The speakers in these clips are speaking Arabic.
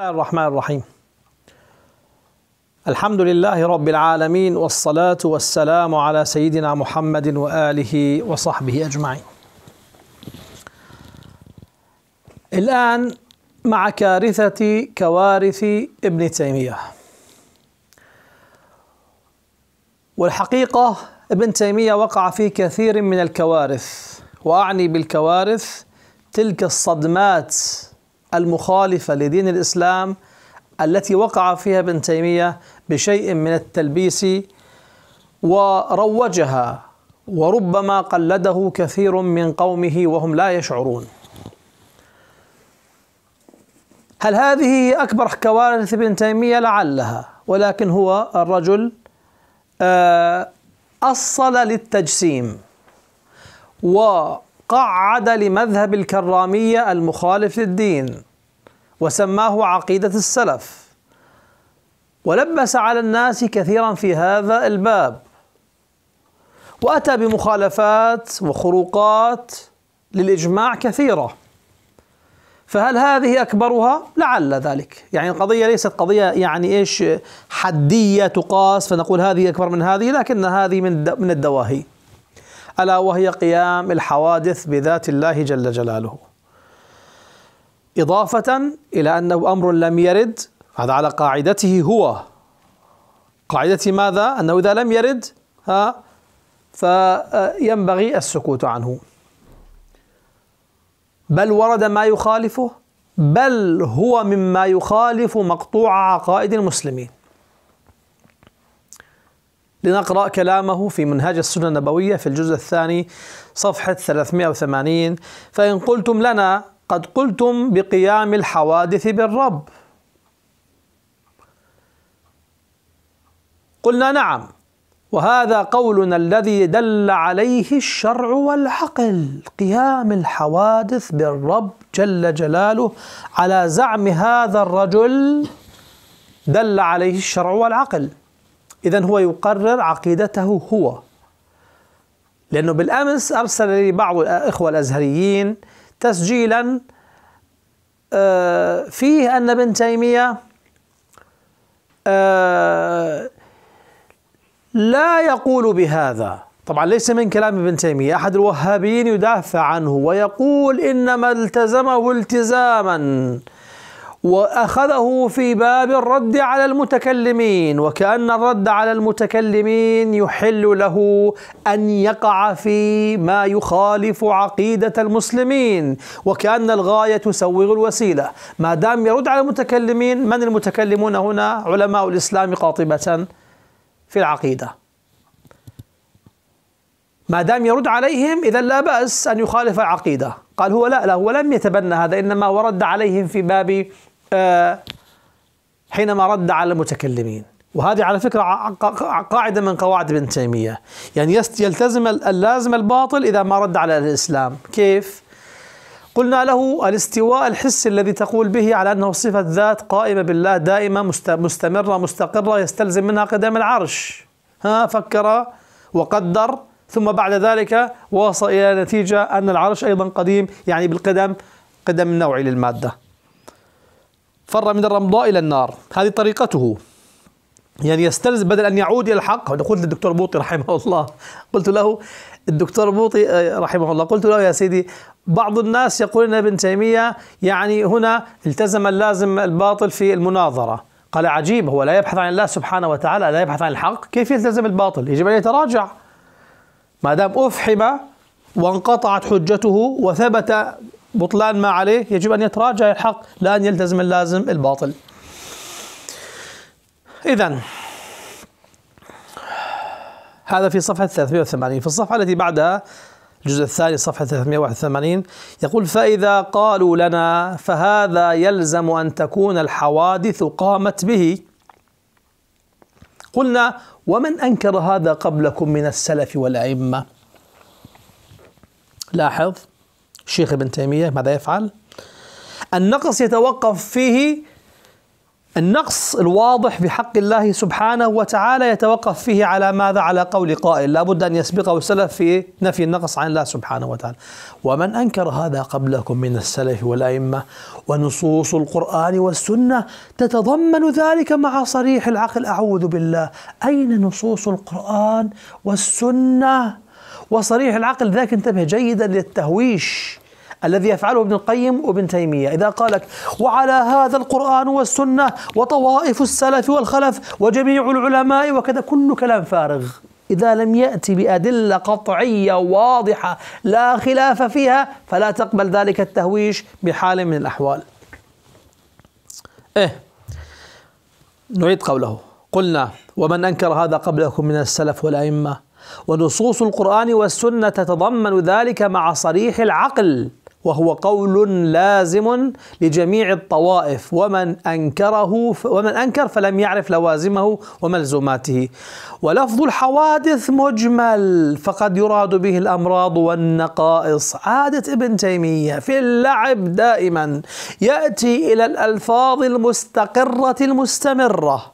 الله الرحمن الرحيم الحمد لله رب العالمين والصلاة والسلام على سيدنا محمد وآله وصحبه أجمعين الآن مع كارثة كوارث ابن تيمية والحقيقة ابن تيمية وقع في كثير من الكوارث وأعني بالكوارث تلك الصدمات المخالفة لدين الإسلام التي وقع فيها ابن تيمية بشيء من التلبيس وروجها وربما قلده كثير من قومه وهم لا يشعرون هل هذه أكبر كوارث ابن تيمية لعلها ولكن هو الرجل آه، أصل للتجسيم و قعد لمذهب الكرامية المخالف للدين وسماه عقيدة السلف ولبس على الناس كثيرا في هذا الباب وأتى بمخالفات وخروقات للإجماع كثيرة فهل هذه أكبرها؟ لعل ذلك يعني القضية ليست قضية يعني إيش حدية تقاس فنقول هذه أكبر من هذه لكن هذه من, من الدواهي الا وهي قيام الحوادث بذات الله جل جلاله. اضافه الى انه امر لم يرد هذا على قاعدته هو قاعدة ماذا؟ أنه إذا لم يرد ها فينبغي السكوت عنه بل ورد ما يخالفه بل هو مما يخالف مقطوع عقائد المسلمين لنقرأ كلامه في منهاج السنة النبوية في الجزء الثاني صفحة 380 فإن قلتم لنا قد قلتم بقيام الحوادث بالرب قلنا نعم وهذا قولنا الذي دل عليه الشرع والعقل قيام الحوادث بالرب جل جلاله على زعم هذا الرجل دل عليه الشرع والعقل إذا هو يقرر عقيدته هو لأنه بالأمس أرسل لي بعض الإخوة الأزهريين تسجيلا آه، فيه أن ابن تيمية آه، لا يقول بهذا طبعا ليس من كلام ابن تيمية أحد الوهابيين يدافع عنه ويقول إنما التزمه التزاما واخذه في باب الرد على المتكلمين وكان الرد على المتكلمين يحل له ان يقع في ما يخالف عقيده المسلمين وكان الغايه تسوغ الوسيله ما دام يرد على المتكلمين من المتكلمون هنا علماء الاسلام قاطبه في العقيده ما دام يرد عليهم اذا لا باس ان يخالف العقيده قال هو لا لا هو لم يتبنى هذا انما ورد عليهم في باب آه، حينما رد على المتكلمين وهذه على فكرة قاعدة من قواعد ابن تيمية يعني يلتزم اللازم الباطل إذا ما رد على الإسلام كيف؟ قلنا له الاستواء الحسي الذي تقول به على أنه صفة ذات قائمة بالله دائمة مستمرة مستقرة يستلزم منها قدم العرش ها فكر وقدر ثم بعد ذلك وصل إلى نتيجة أن العرش أيضا قديم يعني بالقدم قدم النوعي للمادة فر من الرمضاء إلى النار هذه طريقته يعني يستلزم بدل أن يعود إلى الحق قلت للدكتور بوطي رحمه الله قلت له الدكتور بوطي آه، رحمه الله قلت له يا سيدي بعض الناس يقول ان ابن تيمية يعني هنا التزم اللازم الباطل في المناظرة قال عجيب هو لا يبحث عن الله سبحانه وتعالى لا يبحث عن الحق كيف يلتزم الباطل يجب أن يتراجع ما دام أفحم وانقطعت حجته وثبت بطلان ما عليه يجب أن يتراجع الحق لا أن يلتزم اللازم الباطل إذا هذا في صفحة 380 في الصفحة التي بعدها الجزء الثاني صفحة 381 يقول فإذا قالوا لنا فهذا يلزم أن تكون الحوادث قامت به قلنا ومن أنكر هذا قبلكم من السلف والأئمة لاحظ الشيخ ابن تيمية ماذا يفعل؟ النقص يتوقف فيه النقص الواضح بحق الله سبحانه وتعالى يتوقف فيه على ماذا؟ على قول قائل لابد أن يسبقه السلف في نفي النقص عن الله سبحانه وتعالى ومن أنكر هذا قبلكم من السلف والأئمة ونصوص القرآن والسنة تتضمن ذلك مع صريح العقل أعوذ بالله أين نصوص القرآن والسنة وصريح العقل ذاك انتبه جيدا للتهويش الذي يفعله ابن القيم وابن تيمية إذا قالك وعلى هذا القرآن والسنة وطوائف السلف والخلف وجميع العلماء وكذا كل كلام فارغ إذا لم يأتي بأدلة قطعية واضحة لا خلاف فيها فلا تقبل ذلك التهويش بحال من الأحوال إيه نعيد قوله قلنا ومن أنكر هذا قبلكم من السلف والأئمة ونصوص القرآن والسنة تتضمن ذلك مع صريح العقل وهو قول لازم لجميع الطوائف ومن انكره ومن انكر فلم يعرف لوازمه وملزوماته ولفظ الحوادث مجمل فقد يراد به الامراض والنقائص عاده ابن تيميه في اللعب دائما ياتي الى الالفاظ المستقره المستمره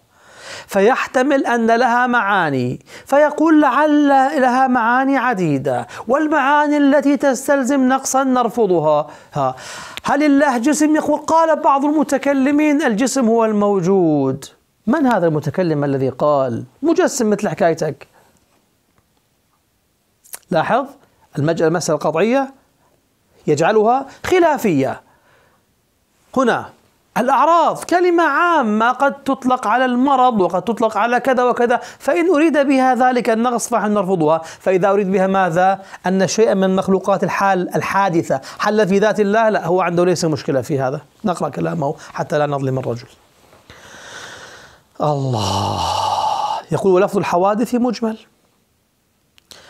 فيحتمل أن لها معاني فيقول لعل لها معاني عديدة والمعاني التي تستلزم نقصا نرفضها ها هل الله جسم يقول قال بعض المتكلمين الجسم هو الموجود من هذا المتكلم الذي قال مجسم مثل حكايتك لاحظ المسألة القطعية يجعلها خلافية هنا الأعراض كلمة عامة قد تطلق على المرض وقد تطلق على كذا وكذا فإن أريد بها ذلك النقص فنحن نرفضها فإذا أريد بها ماذا أن شيئا من مخلوقات الحال الحادثة حل في ذات الله لا هو عنده ليس مشكلة في هذا نقرأ كلامه حتى لا نظلم الرجل الله يقول ولفظ الحوادث مجمل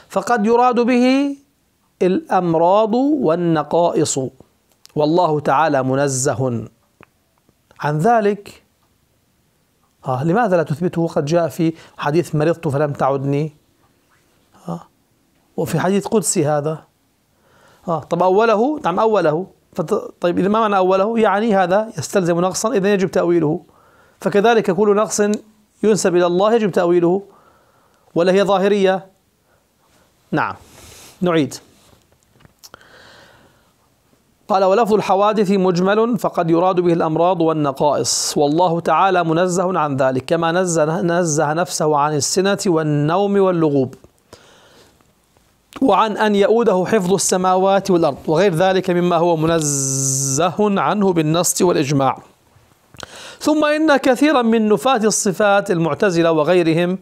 فقد يراد به الأمراض والنقائص والله تعالى منزه عن ذلك آه لماذا لا تثبته وقد جاء في حديث مرضت فلم تعدني آه وفي حديث قدسي هذا آه طب أوله نعم أوله طيب إذا ما معنى أوله يعني هذا يستلزم نقصا إذا يجب تأويله فكذلك كل نقص ينسب إلى الله يجب تأويله ولا هي ظاهرية نعم نعيد قال ولفظ الحوادث مجمل فقد يراد به الأمراض والنقائص والله تعالى منزه عن ذلك كما نزه, نزه نفسه عن السنة والنوم واللغوب وعن أن يؤوده حفظ السماوات والأرض وغير ذلك مما هو منزه عنه بالنص والإجماع ثم إن كثيرا من نفاة الصفات المعتزلة وغيرهم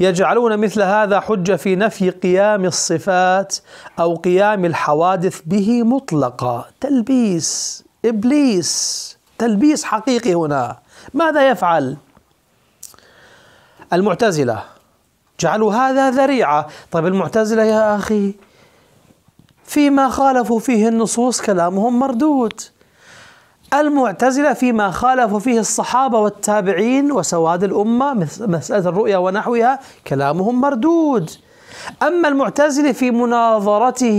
يجعلون مثل هذا حجة في نفي قيام الصفات أو قيام الحوادث به مطلقة تلبيس إبليس تلبيس حقيقي هنا ماذا يفعل؟ المعتزلة جعلوا هذا ذريعة طيب المعتزلة يا أخي فيما خالفوا فيه النصوص كلامهم مردود المعتزلة فيما خالفوا فيه الصحابة والتابعين وسواد الأمة مسألة الرؤيا ونحوها كلامهم مردود أما المعتزلة في مناظرته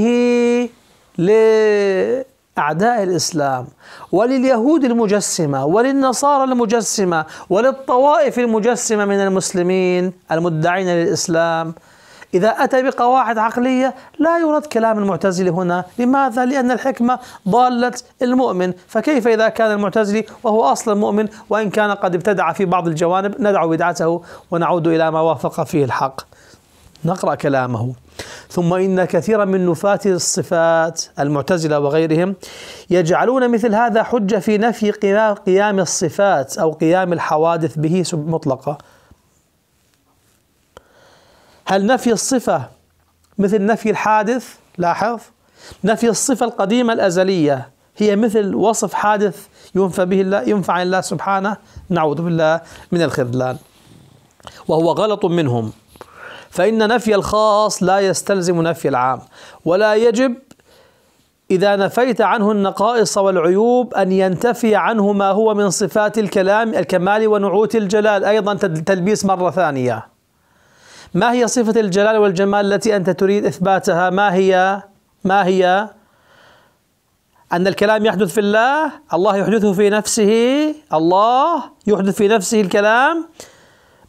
لأعداء الإسلام ولليهود المجسمة وللنصارى المجسمة وللطوائف المجسمة من المسلمين المدعين للإسلام إذا أتى بقواعد عقلية لا يرد كلام المعتزل هنا لماذا؟ لأن الحكمة ضالة المؤمن فكيف إذا كان المعتزلي وهو أصلا مؤمن وإن كان قد ابتدع في بعض الجوانب ندع بدعته ونعود إلى ما وافق فيه الحق نقرأ كلامه ثم إن كثيرا من نفاة الصفات المعتزلة وغيرهم يجعلون مثل هذا حجة في نفي قيام الصفات أو قيام الحوادث به مطلقة هل نفي الصفة مثل نفي الحادث لاحظ نفي الصفة القديمة الأزلية هي مثل وصف حادث ينفى به الله ينفع عن الله سبحانه نعوذ بالله من الخذلان وهو غلط منهم فإن نفي الخاص لا يستلزم نفي العام ولا يجب إذا نفيت عنه النقائص والعيوب أن ينتفي عنه ما هو من صفات الكلام الكمال ونعوت الجلال أيضا تلبيس مرة ثانية ما هي صفة الجلال والجمال التي أنت تريد إثباتها ما هي ما هي أن الكلام يحدث في الله الله يحدثه في نفسه الله يحدث في نفسه الكلام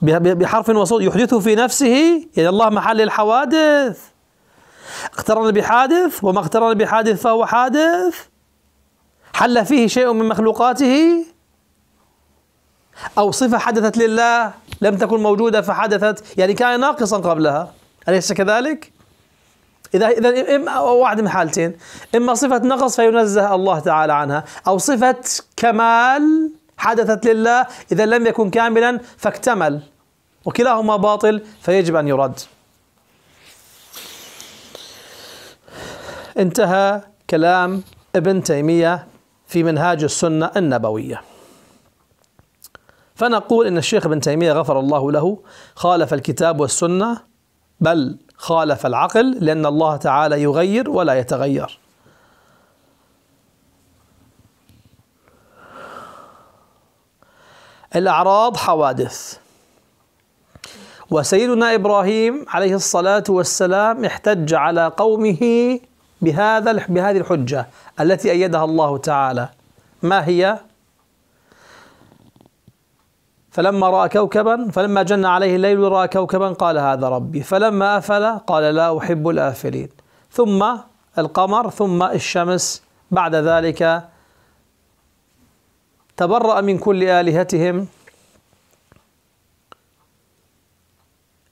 بحرف وصوت يحدثه في نفسه يعني الله محل الحوادث اقترن بحادث وما اقترن بحادث فهو حادث حل فيه شيء من مخلوقاته أو صفة حدثت لله لم تكن موجودة فحدثت يعني كان ناقصا قبلها أليس كذلك؟ إذا إذا إما واحد من حالتين إما صفة نقص فينزه الله تعالى عنها أو صفة كمال حدثت لله إذا لم يكن كاملا فاكتمل وكلاهما باطل فيجب أن يرد انتهى كلام ابن تيمية في منهاج السنة النبوية فنقول إن الشيخ ابن تيمية غفر الله له خالف الكتاب والسنة بل خالف العقل لأن الله تعالى يغير ولا يتغير الأعراض حوادث وسيدنا إبراهيم عليه الصلاة والسلام احتج على قومه بهذا بهذه الحجة التي أيدها الله تعالى ما هي؟ فلما رأى كوكبا فلما جن عليه الليل ورأى كوكبا قال هذا ربي فلما أفل قال لا أحب الآفلين ثم القمر ثم الشمس بعد ذلك تبرأ من كل آلهتهم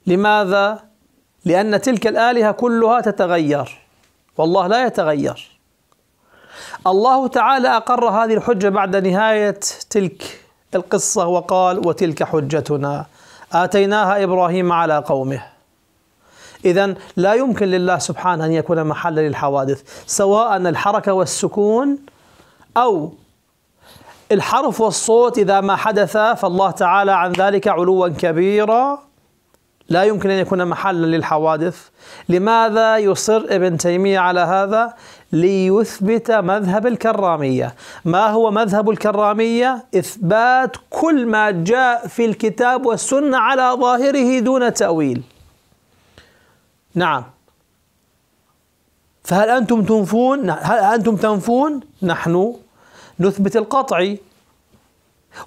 لماذا؟ لأن تلك الآلهة كلها تتغير والله لا يتغير الله تعالى أقر هذه الحجة بعد نهاية تلك القصة وقال وتلك حجتنا آتيناها إبراهيم على قومه إذا لا يمكن لله سبحانه أن يكون محلا للحوادث سواء الحركة والسكون أو الحرف والصوت إذا ما حدث فالله تعالى عن ذلك علوا كبيرا لا يمكن أن يكون محلا للحوادث لماذا يصر ابن تيمية على هذا ليثبت مذهب الكرامية ما هو مذهب الكرامية إثبات كل ما جاء في الكتاب والسنة على ظاهره دون تأويل نعم فهل أنتم تنفون هل أنتم تنفون نحن نثبت القطعي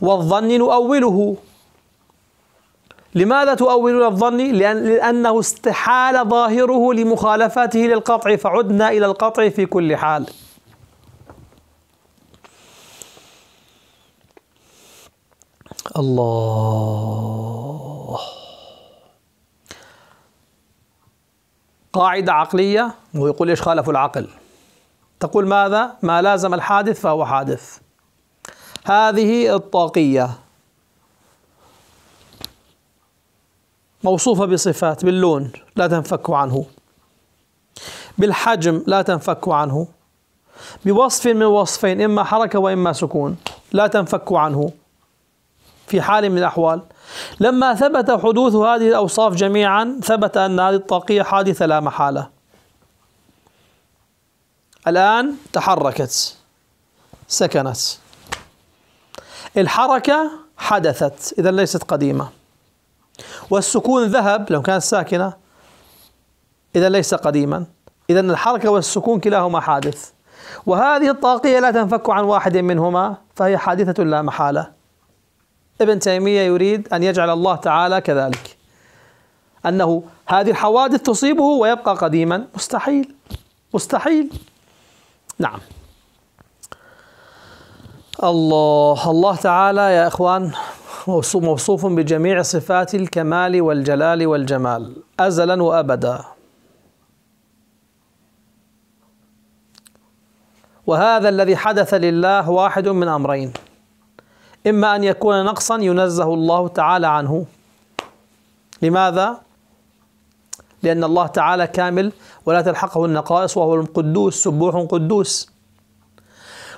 والظن نؤوله لماذا تؤولون الظن؟ لأن لأنه استحال ظاهره لمخالفته للقطع فعدنا إلى القطع في كل حال الله قاعدة عقلية وهو يقول إيش خالف العقل تقول ماذا؟ ما لازم الحادث فهو حادث هذه الطاقية موصوفة بصفات باللون لا تنفك عنه بالحجم لا تنفك عنه بوصف من وصفين إما حركة وإما سكون لا تنفك عنه في حال من الأحوال لما ثبت حدوث هذه الأوصاف جميعا ثبت أن هذه الطاقية حادثة لا محالة الآن تحركت سكنت الحركة حدثت إذا ليست قديمة والسكون ذهب لو كانت ساكنة إذا ليس قديما إذا الحركة والسكون كلاهما حادث وهذه الطاقية لا تنفك عن واحد منهما فهي حادثة لا محالة ابن تيمية يريد أن يجعل الله تعالى كذلك أنه هذه الحوادث تصيبه ويبقى قديما مستحيل مستحيل نعم الله الله تعالى يا إخوان موصوف بجميع صفات الكمال والجلال والجمال أزلا وأبدا وهذا الذي حدث لله واحد من أمرين إما أن يكون نقصا ينزه الله تعالى عنه لماذا؟ لأن الله تعالى كامل ولا تلحقه النقائص وهو القدوس سبوح قدوس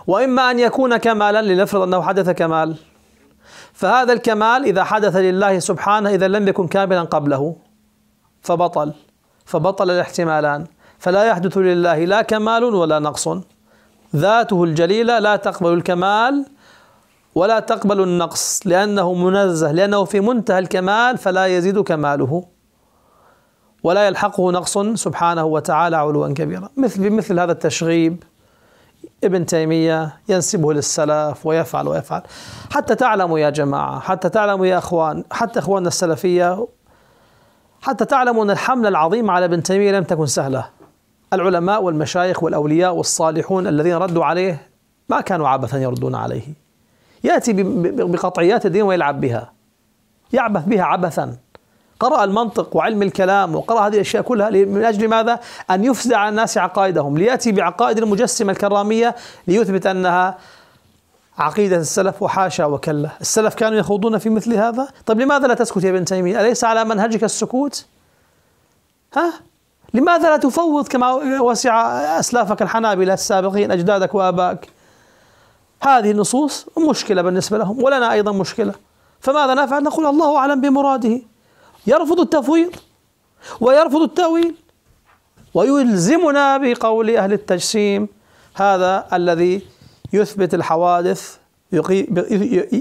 وإما أن يكون كمالا لنفرض أنه حدث كمال فهذا الكمال إذا حدث لله سبحانه إذا لم يكن كاملا قبله فبطل فبطل الاحتمالان فلا يحدث لله لا كمال ولا نقص ذاته الجليلة لا تقبل الكمال ولا تقبل النقص لأنه منزه لأنه في منتهى الكمال فلا يزيد كماله ولا يلحقه نقص سبحانه وتعالى علوا كبيرا مثل بمثل هذا التشغيب ابن تيمية ينسبه للسلف ويفعل ويفعل حتى تعلموا يا جماعة حتى تعلموا يا أخوان حتى إخواننا السلفية حتى تعلموا أن الحملة العظيمة على ابن تيمية لم تكن سهلة العلماء والمشايخ والأولياء والصالحون الذين ردوا عليه ما كانوا عبثا يردون عليه يأتي بقطعيات الدين ويلعب بها يعبث بها عبثا قرأ المنطق وعلم الكلام وقرأ هذه الأشياء كلها من أجل ماذا؟ أن يفزع الناس عقائدهم ليأتي بعقائد المجسمة الكرامية ليثبت أنها عقيدة السلف وحاشا وكلا السلف كانوا يخوضون في مثل هذا طيب لماذا لا تسكت يا ابن تيمية أليس على منهجك السكوت ها لماذا لا تفوض كما وسع أسلافك الحنابلة السابقين أجدادك وآبائك هذه النصوص مشكلة بالنسبة لهم ولنا أيضا مشكلة فماذا نفعل نقول الله أعلم بمراده يرفض التفويض ويرفض التأويل ويلزمنا بقول أهل التجسيم هذا الذي يثبت الحوادث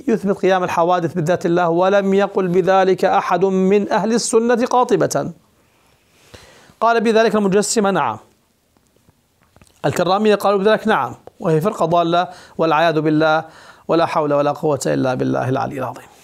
يثبت قيام الحوادث بذات الله ولم يقل بذلك أحد من أهل السنة قاطبة قال بذلك المجسمة نعم الكرامية قالوا بذلك نعم وهي فرقة ضالة والعياذ بالله ولا حول ولا قوة إلا بالله العلي العظيم